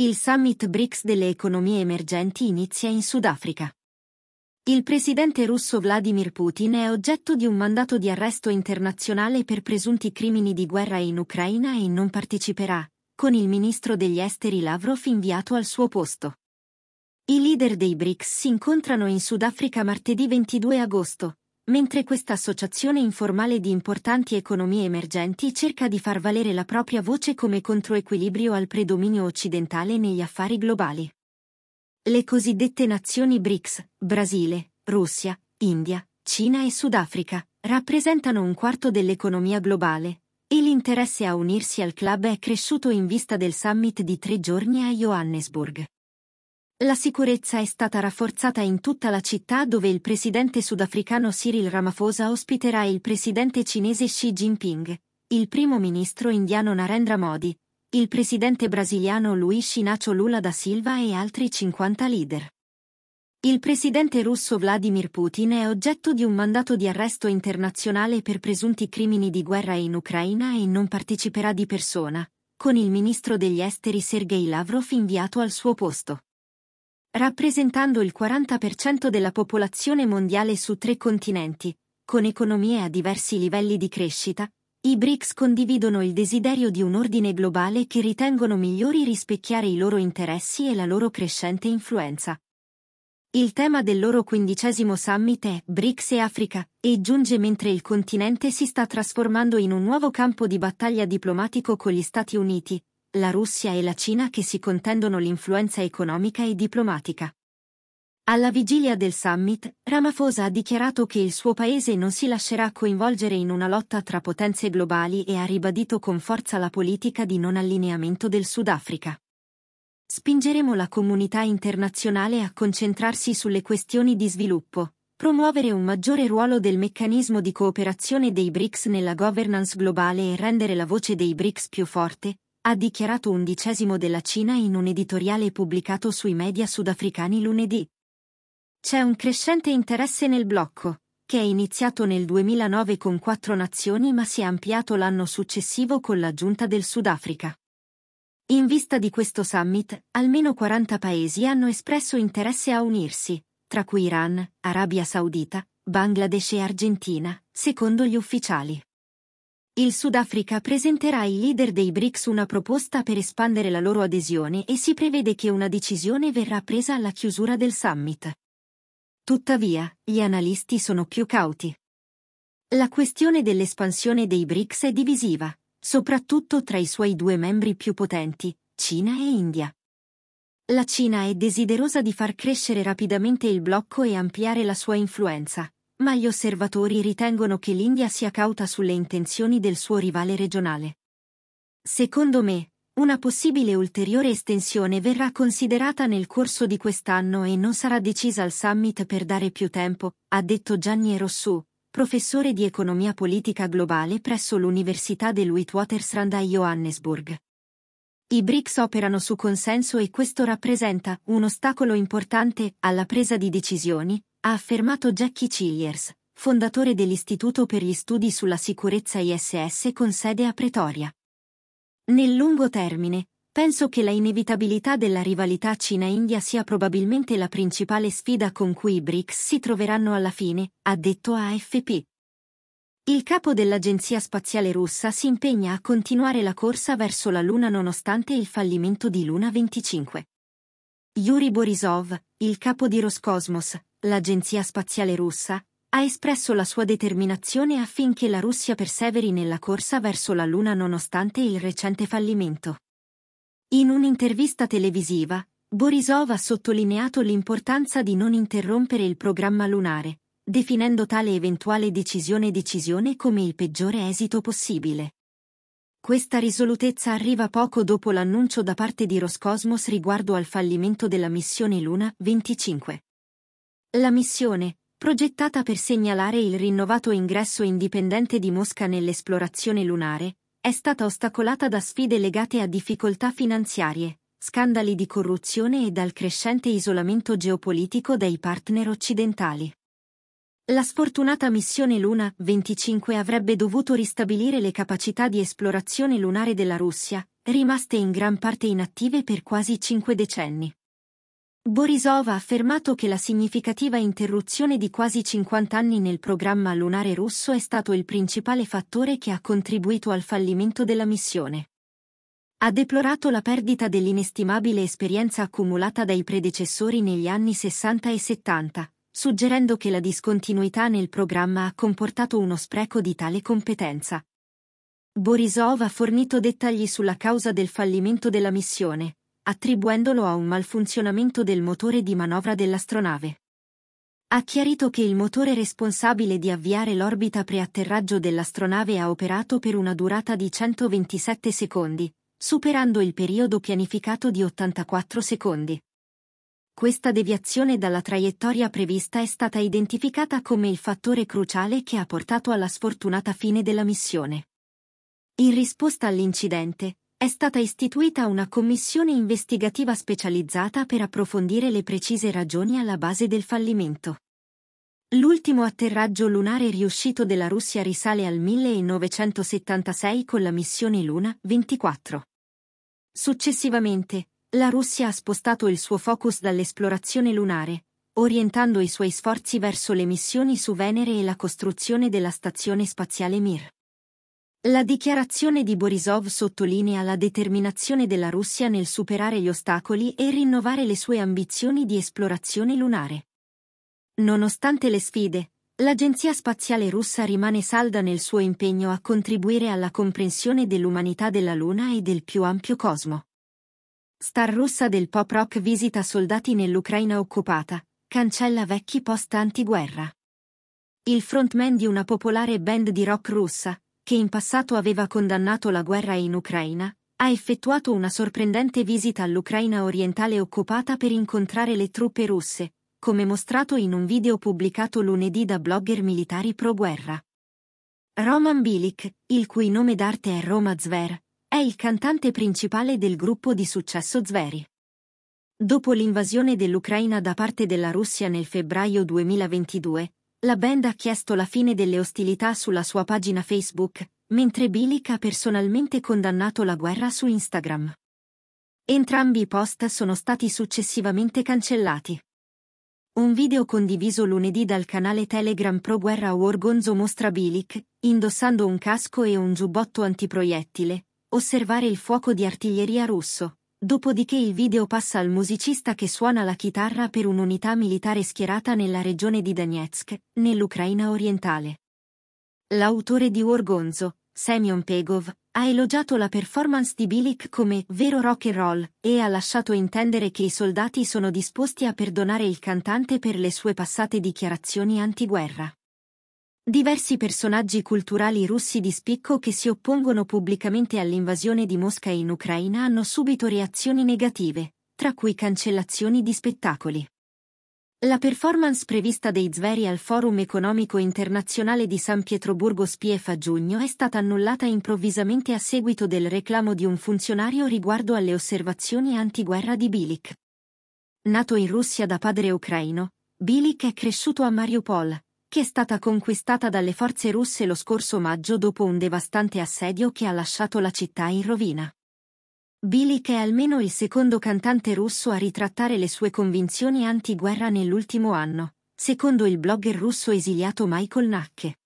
Il summit BRICS delle economie emergenti inizia in Sudafrica. Il presidente russo Vladimir Putin è oggetto di un mandato di arresto internazionale per presunti crimini di guerra in Ucraina e non parteciperà, con il ministro degli esteri Lavrov inviato al suo posto. I leader dei BRICS si incontrano in Sudafrica martedì 22 agosto, mentre questa associazione informale di importanti economie emergenti cerca di far valere la propria voce come controequilibrio al predominio occidentale negli affari globali. Le cosiddette nazioni BRICS, Brasile, Russia, India, Cina e Sudafrica, rappresentano un quarto dell'economia globale, e l'interesse a unirsi al club è cresciuto in vista del summit di tre giorni a Johannesburg. La sicurezza è stata rafforzata in tutta la città dove il presidente sudafricano Cyril Ramaphosa ospiterà il presidente cinese Xi Jinping, il primo ministro indiano Narendra Modi, il presidente brasiliano Luiz Inácio Lula da Silva e altri 50 leader. Il presidente russo Vladimir Putin è oggetto di un mandato di arresto internazionale per presunti crimini di guerra in Ucraina e non parteciperà di persona, con il ministro degli esteri Sergei Lavrov inviato al suo posto rappresentando il 40% della popolazione mondiale su tre continenti, con economie a diversi livelli di crescita, i BRICS condividono il desiderio di un ordine globale che ritengono migliori rispecchiare i loro interessi e la loro crescente influenza. Il tema del loro quindicesimo summit è BRICS e Africa e giunge mentre il continente si sta trasformando in un nuovo campo di battaglia diplomatico con gli Stati Uniti, la Russia e la Cina che si contendono l'influenza economica e diplomatica. Alla vigilia del summit, Ramaphosa ha dichiarato che il suo paese non si lascerà coinvolgere in una lotta tra potenze globali e ha ribadito con forza la politica di non allineamento del Sudafrica. Spingeremo la comunità internazionale a concentrarsi sulle questioni di sviluppo, promuovere un maggiore ruolo del meccanismo di cooperazione dei BRICS nella governance globale e rendere la voce dei BRICS più forte, ha dichiarato undicesimo della Cina in un editoriale pubblicato sui media sudafricani lunedì. C'è un crescente interesse nel blocco, che è iniziato nel 2009 con quattro nazioni ma si è ampliato l'anno successivo con l'aggiunta del Sudafrica. In vista di questo summit, almeno 40 paesi hanno espresso interesse a unirsi, tra cui Iran, Arabia Saudita, Bangladesh e Argentina, secondo gli ufficiali il Sudafrica presenterà ai leader dei BRICS una proposta per espandere la loro adesione e si prevede che una decisione verrà presa alla chiusura del summit. Tuttavia, gli analisti sono più cauti. La questione dell'espansione dei BRICS è divisiva, soprattutto tra i suoi due membri più potenti, Cina e India. La Cina è desiderosa di far crescere rapidamente il blocco e ampliare la sua influenza, ma gli osservatori ritengono che l'India sia cauta sulle intenzioni del suo rivale regionale. Secondo me, una possibile ulteriore estensione verrà considerata nel corso di quest'anno e non sarà decisa al summit per dare più tempo, ha detto Gianni Rossù, professore di economia politica globale presso l'Università del Witwatersrand a Johannesburg. I BRICS operano su consenso e questo rappresenta un ostacolo importante alla presa di decisioni, ha affermato Jackie Chilliers, fondatore dell'Istituto per gli Studi sulla Sicurezza ISS con sede a Pretoria. Nel lungo termine, penso che la inevitabilità della rivalità Cina-India sia probabilmente la principale sfida con cui i BRICS si troveranno alla fine, ha detto AFP. Il capo dell'Agenzia Spaziale Russa si impegna a continuare la corsa verso la Luna nonostante il fallimento di Luna 25. Yuri Borisov, il capo di Roscosmos, l'Agenzia Spaziale Russa ha espresso la sua determinazione affinché la Russia perseveri nella corsa verso la Luna nonostante il recente fallimento. In un'intervista televisiva, Borisov ha sottolineato l'importanza di non interrompere il programma lunare, definendo tale eventuale decisione decisione come il peggiore esito possibile. Questa risolutezza arriva poco dopo l'annuncio da parte di Roscosmos riguardo al fallimento della missione Luna 25. La missione, progettata per segnalare il rinnovato ingresso indipendente di Mosca nell'esplorazione lunare, è stata ostacolata da sfide legate a difficoltà finanziarie, scandali di corruzione e dal crescente isolamento geopolitico dei partner occidentali. La sfortunata missione Luna 25 avrebbe dovuto ristabilire le capacità di esplorazione lunare della Russia, rimaste in gran parte inattive per quasi cinque decenni. Borisov ha affermato che la significativa interruzione di quasi 50 anni nel programma lunare russo è stato il principale fattore che ha contribuito al fallimento della missione. Ha deplorato la perdita dell'inestimabile esperienza accumulata dai predecessori negli anni 60 e 70, suggerendo che la discontinuità nel programma ha comportato uno spreco di tale competenza. Borisov ha fornito dettagli sulla causa del fallimento della missione, attribuendolo a un malfunzionamento del motore di manovra dell'astronave. Ha chiarito che il motore responsabile di avviare l'orbita preatterraggio dell'astronave ha operato per una durata di 127 secondi, superando il periodo pianificato di 84 secondi. Questa deviazione dalla traiettoria prevista è stata identificata come il fattore cruciale che ha portato alla sfortunata fine della missione. In risposta all'incidente, è stata istituita una commissione investigativa specializzata per approfondire le precise ragioni alla base del fallimento. L'ultimo atterraggio lunare riuscito della Russia risale al 1976 con la missione Luna 24. Successivamente, la Russia ha spostato il suo focus dall'esplorazione lunare, orientando i suoi sforzi verso le missioni su Venere e la costruzione della stazione spaziale Mir. La dichiarazione di Borisov sottolinea la determinazione della Russia nel superare gli ostacoli e rinnovare le sue ambizioni di esplorazione lunare. Nonostante le sfide, l'Agenzia spaziale russa rimane salda nel suo impegno a contribuire alla comprensione dell'umanità della Luna e del più ampio cosmo. Star russa del pop rock visita soldati nell'Ucraina occupata, cancella vecchi post antiguerra. Il frontman di una popolare band di rock russa, che in passato aveva condannato la guerra in Ucraina, ha effettuato una sorprendente visita all'Ucraina orientale occupata per incontrare le truppe russe, come mostrato in un video pubblicato lunedì da blogger militari pro-guerra. Roman Bilic, il cui nome d'arte è Roma Zver, è il cantante principale del gruppo di successo Zveri. Dopo l'invasione dell'Ucraina da parte della Russia nel febbraio 2022, la band ha chiesto la fine delle ostilità sulla sua pagina Facebook, mentre Bilic ha personalmente condannato la guerra su Instagram. Entrambi i post sono stati successivamente cancellati. Un video condiviso lunedì dal canale Telegram Pro Guerra Wargonzo mostra Bilic, indossando un casco e un giubbotto antiproiettile, osservare il fuoco di artiglieria russo. Dopodiché il video passa al musicista che suona la chitarra per un'unità militare schierata nella regione di Donetsk, nell'Ucraina orientale. L'autore di Orgonzo, Semyon Pegov, ha elogiato la performance di Bilik come vero rock and roll e ha lasciato intendere che i soldati sono disposti a perdonare il cantante per le sue passate dichiarazioni antiguerra. Diversi personaggi culturali russi di spicco che si oppongono pubblicamente all'invasione di Mosca in Ucraina hanno subito reazioni negative, tra cui cancellazioni di spettacoli. La performance prevista dei Zveri al Forum Economico Internazionale di San Pietroburgo Spief a giugno è stata annullata improvvisamente a seguito del reclamo di un funzionario riguardo alle osservazioni antiguerra di Bilik. Nato in Russia da padre ucraino, Bilik è cresciuto a Mariupol, che è stata conquistata dalle forze russe lo scorso maggio dopo un devastante assedio che ha lasciato la città in rovina. Bilik è almeno il secondo cantante russo a ritrattare le sue convinzioni anti-guerra nell'ultimo anno, secondo il blogger russo esiliato Michael Nacke.